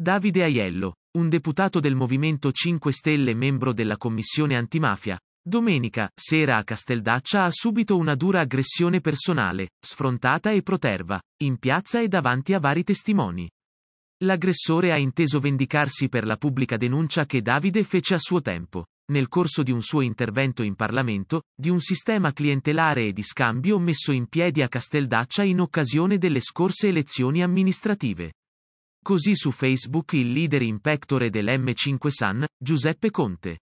Davide Aiello, un deputato del Movimento 5 Stelle e membro della Commissione antimafia, domenica sera a Casteldaccia ha subito una dura aggressione personale, sfrontata e proterva, in piazza e davanti a vari testimoni. L'aggressore ha inteso vendicarsi per la pubblica denuncia che Davide fece a suo tempo, nel corso di un suo intervento in Parlamento, di un sistema clientelare e di scambio messo in piedi a Casteldaccia in occasione delle scorse elezioni amministrative. Così su Facebook il leader in pectore dell'M5 San, Giuseppe Conte.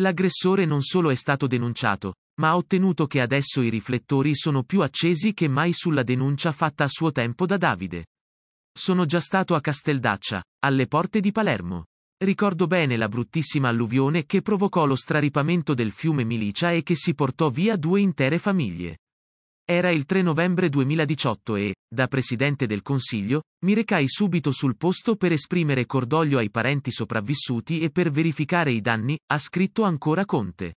L'aggressore non solo è stato denunciato, ma ha ottenuto che adesso i riflettori sono più accesi che mai sulla denuncia fatta a suo tempo da Davide. Sono già stato a Casteldaccia, alle porte di Palermo. Ricordo bene la bruttissima alluvione che provocò lo straripamento del fiume Milicia e che si portò via due intere famiglie. Era il 3 novembre 2018 e, da Presidente del Consiglio, mi recai subito sul posto per esprimere cordoglio ai parenti sopravvissuti e per verificare i danni, ha scritto ancora Conte.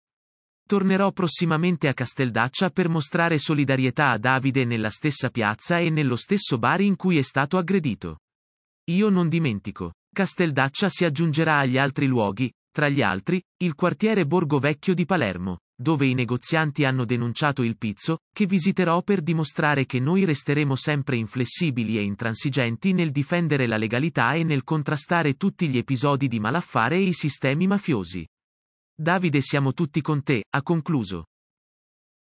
Tornerò prossimamente a Casteldaccia per mostrare solidarietà a Davide nella stessa piazza e nello stesso Bari in cui è stato aggredito. Io non dimentico. Casteldaccia si aggiungerà agli altri luoghi, tra gli altri, il quartiere Borgo Vecchio di Palermo dove i negozianti hanno denunciato il pizzo, che visiterò per dimostrare che noi resteremo sempre inflessibili e intransigenti nel difendere la legalità e nel contrastare tutti gli episodi di malaffare e i sistemi mafiosi. Davide siamo tutti con te, ha concluso.